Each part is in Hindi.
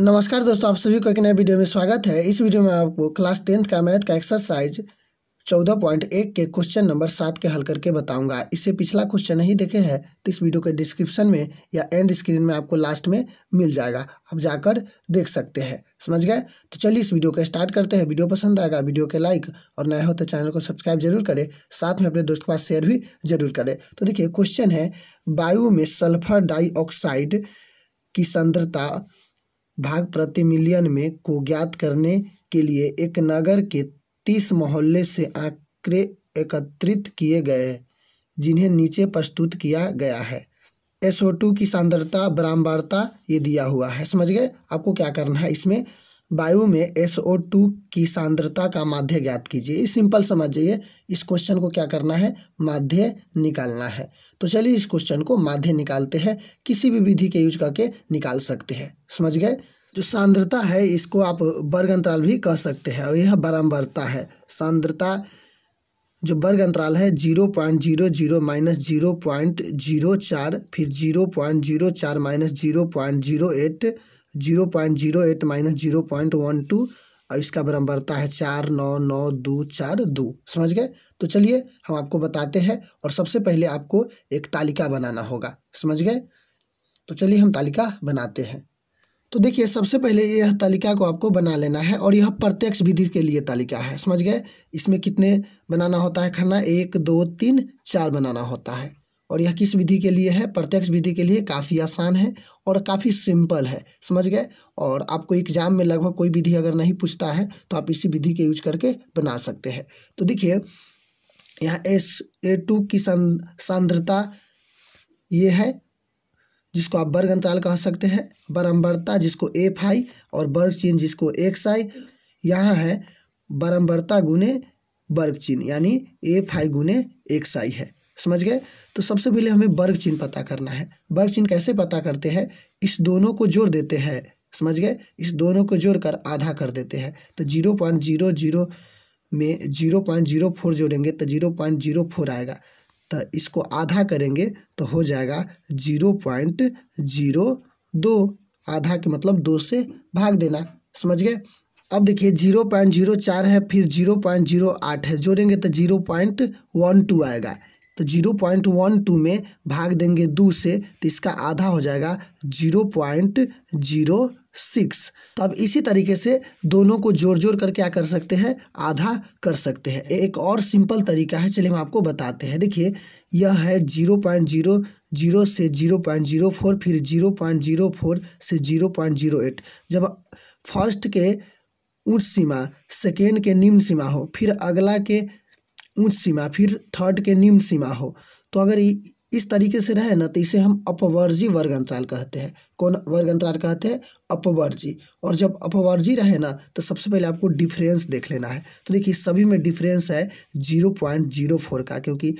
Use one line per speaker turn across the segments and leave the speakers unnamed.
नमस्कार दोस्तों आप सभी को एक नए वीडियो में स्वागत है इस वीडियो में आपको क्लास टेंथ का मैथ का एक्सरसाइज चौदह पॉइंट एक के क्वेश्चन नंबर सात के हल करके बताऊंगा इससे पिछला क्वेश्चन नहीं देखे हैं तो इस वीडियो के डिस्क्रिप्शन में या एंड स्क्रीन में आपको लास्ट में मिल जाएगा आप जाकर देख सकते हैं समझ गए तो चलिए इस वीडियो को स्टार्ट करते हैं वीडियो पसंद आएगा वीडियो के लाइक और नया हो तो चैनल को सब्सक्राइब जरूर करें साथ में अपने दोस्त के पास शेयर भी जरूर करें तो देखिए क्वेश्चन है वायु में सल्फर डाइऑक्साइड की सांद्रता भाग प्रति मिलियन में को ज्ञात करने के लिए एक नगर के तीस मोहल्ले से आंकड़े एकत्रित किए गए जिन्हें नीचे प्रस्तुत किया गया है एस ओ टू की सांद्रता बरामवारता ये दिया हुआ है समझ गए आपको क्या करना है इसमें वायु में एस ओ टू की सांद्रता का माध्य ज्ञात कीजिए सिंपल समझ जाइए इस क्वेश्चन को क्या करना है माध्य निकालना है तो चलिए इस क्वेश्चन को माध्य निकालते हैं किसी भी विधि के यूज करके निकाल सकते हैं समझ गए जो सांद्रता है इसको आप वर्ग अंतराल भी कह सकते हैं और यह बारम्बरता है सांद्रता जो वर्ग अंतराल है zero point zero zero minus zero point zero चार फिर जीरो पॉइंट जीरो चार minus zero point zero eight zero point zero eight minus zero point one two और इसका बरम्बरता है चार नौ नौ दो चार दो समझ गए तो चलिए हम आपको बताते हैं और सबसे पहले आपको एक तालिका बनाना होगा समझ गए तो चलिए हम तालिका बनाते हैं तो देखिए सबसे पहले यह तालिका को आपको बना लेना है और यह प्रत्यक्ष विधि के लिए तालिका है समझ गए इसमें कितने बनाना होता है खाना एक दो तीन चार बनाना होता है और यह किस विधि के लिए है प्रत्यक्ष विधि के लिए काफ़ी आसान है और काफ़ी सिंपल है समझ गए और आपको एग्जाम में लगभग कोई विधि अगर नहीं पूछता है तो आप इसी विधि के यूज करके बना सकते हैं तो देखिए यहाँ एस ए टू की सांद्रता ये है जिसको आप वर्ग अंतराल कह सकते हैं बरम्बरता जिसको ए फाई और वर्ग चीन जिसको एक्स आई यहाँ है बरम्बरता गुने वर्ग चीन यानी ए फाई गुने एक्स आई है समझ गए तो सबसे पहले हमें वर्ग चिन्ह पता करना है वर्ग चिन्ह कैसे पता करते हैं इस दोनों को जोड़ देते हैं समझ गए इस दोनों को जोड़कर आधा कर देते हैं तो जीरो पॉइंट जीरो जीरो में जीरो पॉइंट जीरो फोर जोड़ेंगे तो जीरो पॉइंट जीरो फोर आएगा तो इसको आधा करेंगे तो हो जाएगा जीरो पॉइंट जीरो दो आधा के मतलब दो से भाग देना समझ गए अब देखिए जीरो पॉइंट जीरो चार है फिर जीरो पॉइंट जीरो आठ है जोड़ेंगे तो जीरो पॉइंट वन टू आएगा तो जीरो पॉइंट वन टू में भाग देंगे दो से तो इसका आधा हो जाएगा जीरो पॉइंट जीरो सिक्स तो अब इसी तरीके से दोनों को जोड़ जोड़ कर क्या कर सकते हैं आधा कर सकते हैं एक और सिंपल तरीका है चलिए हम आपको बताते हैं देखिए यह है जीरो पॉइंट जीरो जीरो से जीरो पॉइंट जीरो फोर फिर जीरो पॉइंट जीरो फोर से जीरो पॉइंट जीरो एट जब फर्स्ट के उच्च सीमा सेकेंड के निम्न सीमा हो फिर अगला के ऊंच सीमा फिर थर्ड के निम्न सीमा हो तो अगर इस तरीके से रहे ना तो इसे हम अपवर्जी वर्ग अंतराल कहते हैं कौन वर्ग अंतराल कहते हैं अपवर्जी और जब अपवर्जी रहे ना तो सबसे पहले आपको डिफरेंस देख लेना है तो देखिए सभी में डिफरेंस है जीरो पॉइंट जीरो फोर का क्योंकि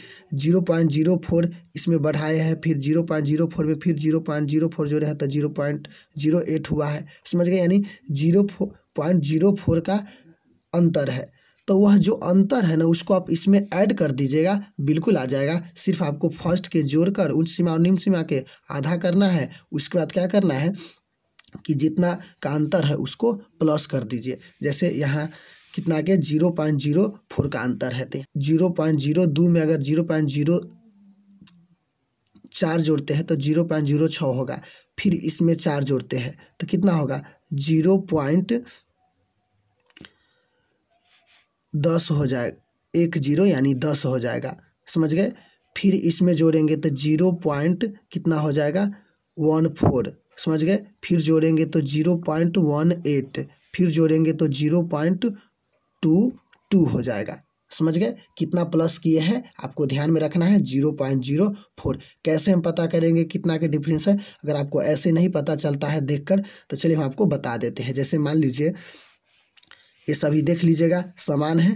जीरो पॉइंट जीरो फोर इसमें बढ़ाया है फिर जीरो पॉइंट जीरो फोर में फिर जीरो पॉइंट जीरो फोर जो रहता है जीरो पॉइंट जीरो एट हुआ है समझ गए यानी जीरो पॉइंट जीरो फोर का अंतर है तो वह जो अंतर है ना उसको आप इसमें ऐड कर दीजिएगा बिल्कुल आ जाएगा सिर्फ आपको फर्स्ट के जोड़कर उन सीमा और निम्न सीमा के आधा करना है उसके बाद क्या करना है कि जितना का अंतर है उसको प्लस कर दीजिए जैसे यहाँ कितना के जीरो पॉइंट जीरो फोर का अंतर है तो जीरो पॉइंट जीरो दो में अगर जीरो पॉइंट जीरो चार जोड़ते हैं तो जीरो पॉइंट जीरो छः होगा फिर इसमें चार जोड़ते हैं तो कितना होगा जीरो पॉइंट दस हो जाए एक जीरो यानी दस हो जाएगा समझ गए फिर इसमें जोड़ेंगे तो जीरो पॉइंट कितना हो जाएगा वन फोर समझ गए फिर जोड़ेंगे तो जीरो पॉइंट वन एट फिर जोड़ेंगे तो जीरो पॉइंट टू टू हो जाएगा समझ गए कितना प्लस किए हैं आपको ध्यान में रखना है जीरो पॉइंट जीरो फोर कैसे हम पता करेंगे कितना के डिफरेंस है अगर आपको ऐसे नहीं पता चलता है देखकर तो चलिए हम आपको बता देते हैं जैसे मान लीजिए ये सभी देख लीजिएगा समान है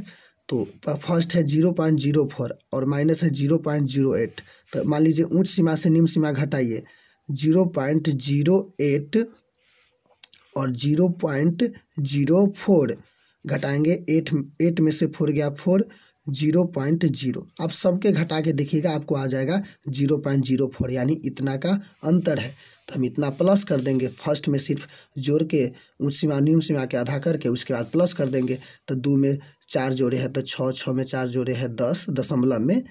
तो फर्स्ट है जीरो पॉइंट जीरो फोर और माइनस है जीरो पॉइंट जीरो एट तो मान लीजिए ऊंच सीमा से निम्न सीमा घटाइए जीरो पॉइंट जीरो एट और जीरो पॉइंट जीरो फोर घटाएंगे एट एट में से फोर गया फोर जीरो पॉइंट जीरो आप सबके घटा के देखिएगा आपको आ जाएगा जीरो पॉइंट जीरो फोर यानी इतना का अंतर है तो हम इतना प्लस कर देंगे फर्स्ट में सिर्फ जोड़ के उन सीमा न्यून सीमा के आधा करके उसके बाद प्लस कर देंगे तो दो में चार जोड़े हैं तो छः छः में चार जोड़े हैं दस दशमलव में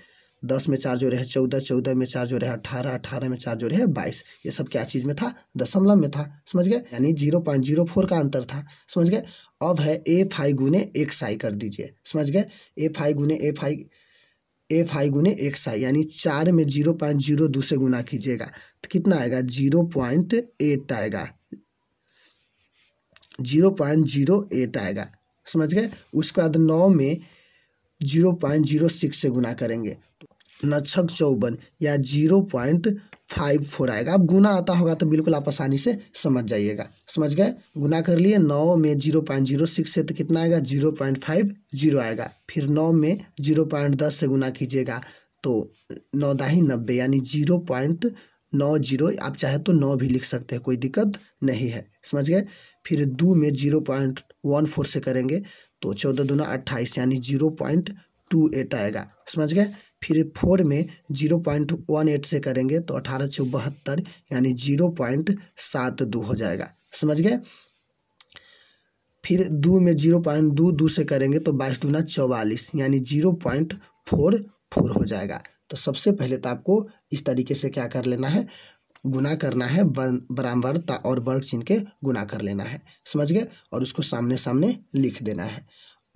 दस में चार जोड़े रहे चौदह चौदह में चार जोड़े रहे अठारह अठारह में चार जोड़े रहे बाईस ये सब क्या चीज़ में था दशमलव में था समझ गए यानी जीरो पॉइंट जीरो फोर का अंतर था समझ गए अब है ए फाइव गुने एक साई कर दीजिए समझ गए ए फाइव गुने ए फाइव ए फाइव गुने एक साई यानी चार में जीरो पॉइंट जीरो दो से गुना कीजिएगा तो कितना आएगा जीरो पॉइंट एट आएगा जीरो पॉइंट जीरो एट आएगा समझ गए उसके बाद नौ में जीरो पॉइंट जीरो सिक्स से गुना करेंगे नक्षक चौवन या जीरो पॉइंट फाइव फोर आएगा अब गुना आता होगा तो बिल्कुल आप आसानी से समझ जाइएगा समझ गए गुना कर लिए नौ में जीरो पॉइंट जीरो सिक्स से तो कितना आएगा जीरो पॉइंट फाइव जीरो आएगा फिर नौ में जीरो पॉइंट दस से गुना कीजिएगा तो नौ दाही नब्बे यानी जीरो पॉइंट नौ जीरो आप चाहे तो नौ भी लिख सकते हैं कोई दिक्कत नहीं है समझ गए फिर दो में जीरो पॉइंट वन फोर से करेंगे तो चौदह दूना अट्ठाईस यानी जीरो पॉइंट टू एट आएगा समझ गए फिर फोर में जीरो पॉइंट वन एट से करेंगे तो अठारह छः बहत्तर यानी जीरो पॉइंट सात दो हो जाएगा समझ गए फिर दो में जीरो पॉइंट दो दो से करेंगे तो बाईस दूना चौवालीस यानी जीरो पॉइंट फोर फोर हो जाएगा तो सबसे पहले तो आपको इस तरीके से क्या कर लेना है गुना करना है बराबर और वर्ग चिन्ह के गुना कर लेना है समझ गए और उसको सामने सामने लिख देना है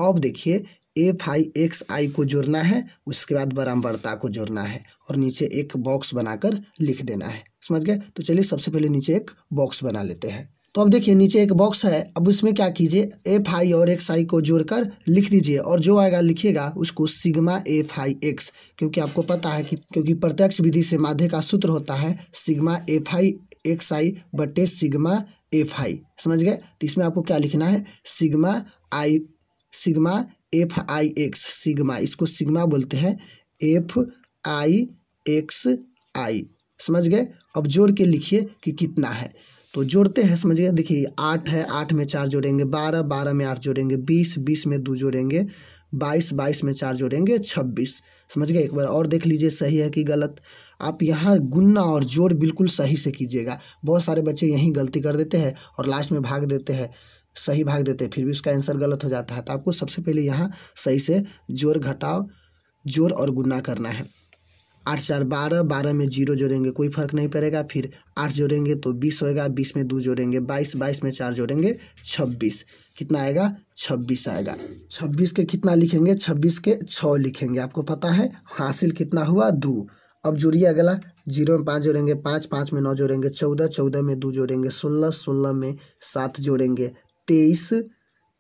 अब देखिए एफ आई एक्स आई को जोड़ना है उसके बाद बराबरता को जोड़ना है और नीचे एक बॉक्स बनाकर लिख देना है समझ गए तो चलिए सबसे पहले नीचे एक बॉक्स बना लेते हैं तो अब देखिए नीचे एक बॉक्स है अब उसमें क्या कीजिए एफ आई और एक्स आई को जोड़कर लिख दीजिए और जो आएगा लिखिएगा उसको सिग्मा एफ आई एक्स क्योंकि आपको पता है कि क्योंकि प्रत्यक्ष विधि से माध्य का सूत्र होता है sigma F I X I बटे सिग्मा एफ आई समझ गए तो इसमें आपको क्या लिखना है sigma I sigma F I X sigma इसको सिग्मा बोलते हैं एफ आई एक्स आई समझ गए अब जोड़ के लिखिए कि कितना है तो जोड़ते हैं समझ गए देखिए आठ है आठ में चार जोड़ेंगे बारह बारह में आठ जोड़ेंगे बीस बीस में दो जोड़ेंगे बाईस बाईस में चार जोड़ेंगे छब्बीस समझ गए एक बार और देख लीजिए सही है कि गलत आप यहाँ गुन्ना और जोड़ बिल्कुल सही से कीजिएगा बहुत सारे बच्चे यहीं गलती कर देते हैं और लास्ट में भाग देते हैं सही भाग देते फिर भी उसका आंसर गलत हो जाता है तो आपको सबसे पहले यहाँ सही से जोर घटाव जोर और गुना करना है आठ चार बारह बारह में जीरो जोड़ेंगे कोई फर्क नहीं पड़ेगा फिर आठ जोड़ेंगे तो बीस होएगा बीस में दो जोड़ेंगे बाईस बाईस में चार जोड़ेंगे छब्बीस कितना आएगा छब्बीस आएगा छब्बीस के कितना लिखेंगे छब्बीस के छः लिखेंगे आपको पता है हासिल कितना हुआ दो अब जोड़िए अगला जीरो में पाँच जोड़ेंगे पाँच पाँच में नौ जोड़ेंगे चौदह चौदह में दो जोड़ेंगे सोलह सोलह में सात जोड़ेंगे तेईस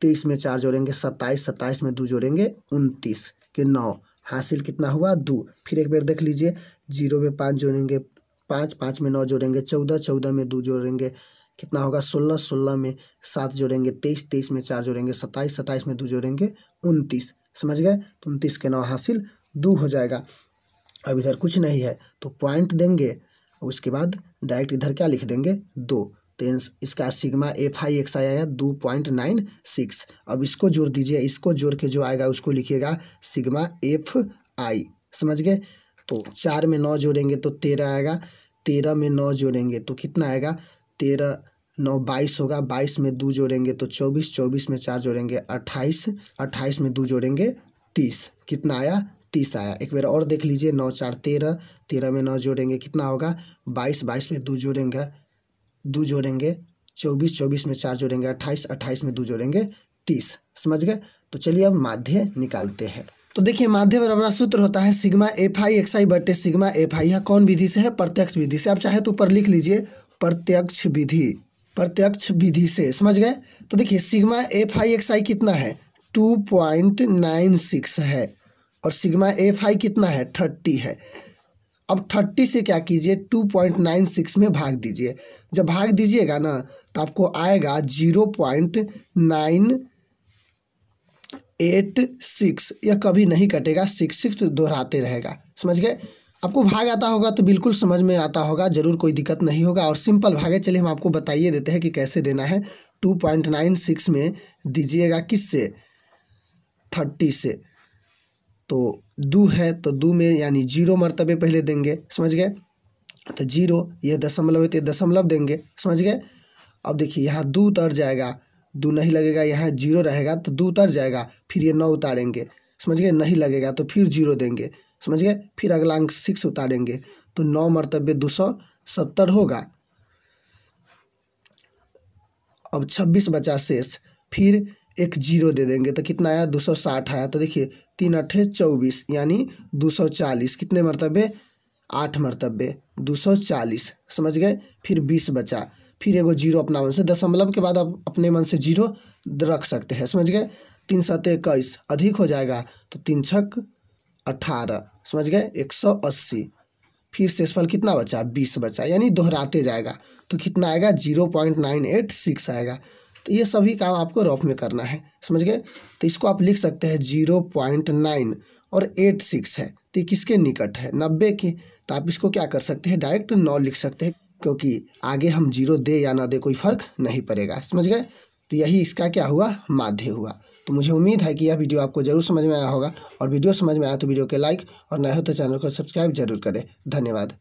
तेईस में चार जोड़ेंगे सत्ताईस सत्ताईस में दो जोड़ेंगे उनतीस के नौ हासिल कितना हुआ दो फिर एक बार देख लीजिए जीरो में पाँच जोड़ेंगे पाँच पाँच में नौ जोड़ेंगे चौदह चौदह में दो जोड़ेंगे कितना होगा सोलह सोलह में सात जोड़ेंगे तेईस तेईस में चार जोड़ेंगे सत्ताईस सत्ताईस में दो जोड़ेंगे उनतीस समझ गए तो उनतीस के नौ हासिल दो हो जाएगा अब इधर कुछ नहीं है तो पॉइंट देंगे उसके बाद डायरेक्ट इधर क्या लिख देंगे दो तो इसका sigma F I X I आया दो पॉइंट नाइन सिक्स अब इसको जोड़ दीजिए इसको जोड़ के जो आएगा उसको लिखिएगा सिग्मा एफ आई समझ गए तो चार में नौ जोड़ेंगे तो तेरह आएगा तेरह में नौ जोड़ेंगे तो कितना आएगा तेरह नौ बाईस होगा बाईस में दो जोड़ेंगे तो चौबीस चौबीस में चार जोड़ेंगे अट्ठाईस अट्ठाईस में दो जोड़ेंगे तीस कितना आया तीस आया एक बार और देख लीजिए नौ चार तेरह तेरह में नौ जोड़ेंगे कितना होगा बाईस बाईस में दो जोड़ेंगे दो जोड़ेंगे चौबीस चौबीस में चार जोड़ेंगे अट्ठाईस अट्ठाईस में दो जोड़ेंगे तीस समझ गए तो चलिए अब माध्य निकालते हैं तो देखिए माध्य बराबर सूत्र होता है sigma F I X I बटे सिग्मा एफ आई यह कौन विधि से है प्रत्यक्ष विधि से आप चाहे तो ऊपर लिख लीजिए प्रत्यक्ष विधि प्रत्यक्ष विधि से समझ गए तो देखिए sigma F I X I कितना है टू पॉइंट नाइन सिक्स है और सिग्मा एफ आई कितना है थर्टी है अब थर्टी से क्या कीजिए टू पॉइंट नाइन सिक्स में भाग दीजिए जब भाग दीजिएगा ना तो आपको आएगा zero point nine eight six यह कभी नहीं कटेगा सिक्स सिक्स तो दोहराते रहेगा समझ गए आपको भाग आता होगा तो बिल्कुल समझ में आता होगा जरूर कोई दिक्कत नहीं होगा और सिंपल भागे चलिए हम आपको बताइए देते हैं कि कैसे देना है टू पॉइंट नाइन सिक्स में दीजिएगा किससे थर्टी से तो दो है तो दो में यानी जीरो मरतबे पहले देंगे समझ गए तो जीरो ये दशमलव है तो दशमलव देंगे समझ गए अब देखिए यहाँ दो उतर जाएगा दो नहीं लगेगा यहाँ जीरो रहेगा तो दो उतर जाएगा फिर ये नौ उतारेंगे समझ गए नहीं लगेगा तो फिर जीरो देंगे समझ गए फिर अगला अंक सिक्स उतारेंगे तो नौ मरतबे दो सौ सत्तर होगा अब छब्बीस बचा शेष फिर एक जीरो दे देंगे तो कितना आया दो सौ साठ आया तो देखिए तीन अट्ठे चौबीस यानी दो सौ चालीस कितने मरतबे आठ मरतबे दो सौ चालीस समझ गए फिर बीस बचा फिर एगो जीरो अपना मन से दशमलव के बाद आप अपने मन से जीरो रख सकते हैं समझ गए तीन सत इक्कीस अधिक हो जाएगा तो तीन छक अठारह समझ गए एक सौ अस्सी फिर फल कितना बचा बीस बचा यानी दोहराते जाएगा तो कितना आएगा zero point nine eight six आएगा तो ये सभी काम आपको रफ में करना है समझ गए तो इसको आप लिख सकते हैं जीरो पॉइंट नाइन और एट सिक्स है तो किसके निकट है नब्बे के तो आप इसको क्या कर सकते हैं डायरेक्ट नौ लिख सकते हैं क्योंकि आगे हम जीरो दे या ना दे कोई फ़र्क नहीं पड़ेगा समझ गए तो यही इसका क्या हुआ माध्य हुआ तो मुझे उम्मीद है कि यह वीडियो आपको जरूर समझ में आया होगा और वीडियो समझ में आया तो वीडियो के लाइक और नए हो तो चैनल को सब्सक्राइब जरूर करें धन्यवाद